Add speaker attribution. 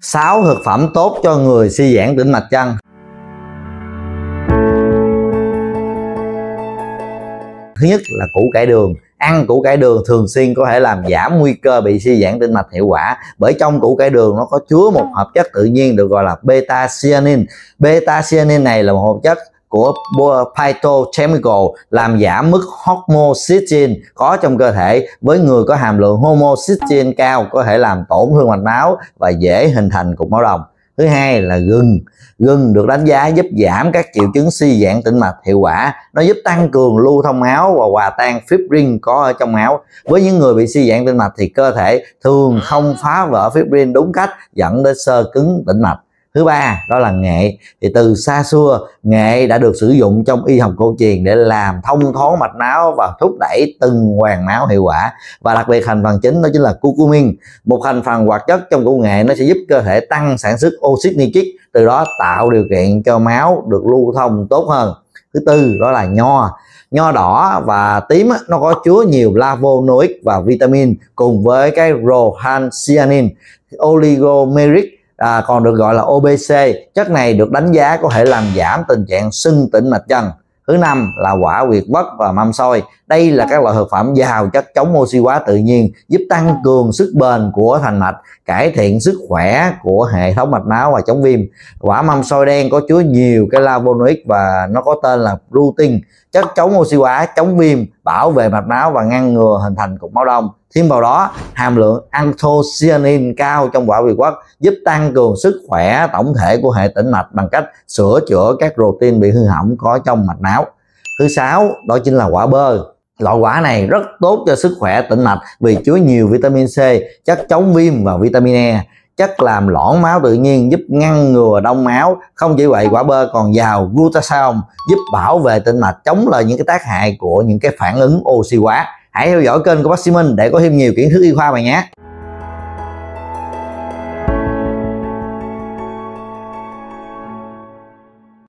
Speaker 1: 6 thực phẩm tốt cho người suy giãn tĩnh mạch chân Thứ nhất là củ cải đường Ăn củ cải đường thường xuyên có thể làm giảm nguy cơ bị suy giãn tĩnh mạch hiệu quả Bởi trong củ cải đường nó có chứa một hợp chất tự nhiên được gọi là beta-cyanin Beta-cyanin này là một hợp chất của phytochemical làm giảm mức homocysteine có trong cơ thể với người có hàm lượng homocysteine cao có thể làm tổn thương mạch máu và dễ hình thành cục máu đồng thứ hai là gừng gừng được đánh giá giúp giảm các triệu chứng suy giãn tĩnh mạch hiệu quả nó giúp tăng cường lưu thông máu và hòa tan fibrin có ở trong máu với những người bị suy giãn tĩnh mạch thì cơ thể thường không phá vỡ fibrin đúng cách dẫn đến sơ cứng tĩnh mạch thứ ba đó là nghệ thì từ xa xưa nghệ đã được sử dụng trong y học cổ truyền để làm thông thoáng mạch máu và thúc đẩy từng hoàng máu hiệu quả và đặc biệt thành phần chính đó chính là curcumin một thành phần hoạt chất trong củ nghệ nó sẽ giúp cơ thể tăng sản xuất oxit nitric từ đó tạo điều kiện cho máu được lưu thông tốt hơn thứ tư đó là nho nho đỏ và tím nó có chứa nhiều flavonoid và vitamin cùng với cái rohan cyanin oligomeric à, còn được gọi là OBC chất này được đánh giá có thể làm giảm tình trạng sưng tĩnh mạch chân thứ năm là quả việt bất và mâm xôi đây là các loại thực phẩm giàu chất chống oxy hóa tự nhiên giúp tăng cường sức bền của thành mạch cải thiện sức khỏe của hệ thống mạch máu và chống viêm quả mâm xôi đen có chứa nhiều cái flavonoid và nó có tên là rutin chất chống oxy hóa chống viêm bảo vệ mạch máu và ngăn ngừa hình thành cục máu đông thêm vào đó hàm lượng anthocyanin cao trong quả việt quất giúp tăng cường sức khỏe tổng thể của hệ tĩnh mạch bằng cách sửa chữa các protein bị hư hỏng có trong mạch máu thứ sáu đó chính là quả bơ loại quả này rất tốt cho sức khỏe tĩnh mạch vì chứa nhiều vitamin C chất chống viêm và vitamin E chất làm loãng máu tự nhiên giúp ngăn ngừa đông máu không chỉ vậy quả bơ còn giàu glutathione giúp bảo vệ tinh mạch chống lại những cái tác hại của những cái phản ứng oxy hóa hãy theo dõi kênh của bác sĩ Minh để có thêm nhiều kiến thức y khoa bạn nhé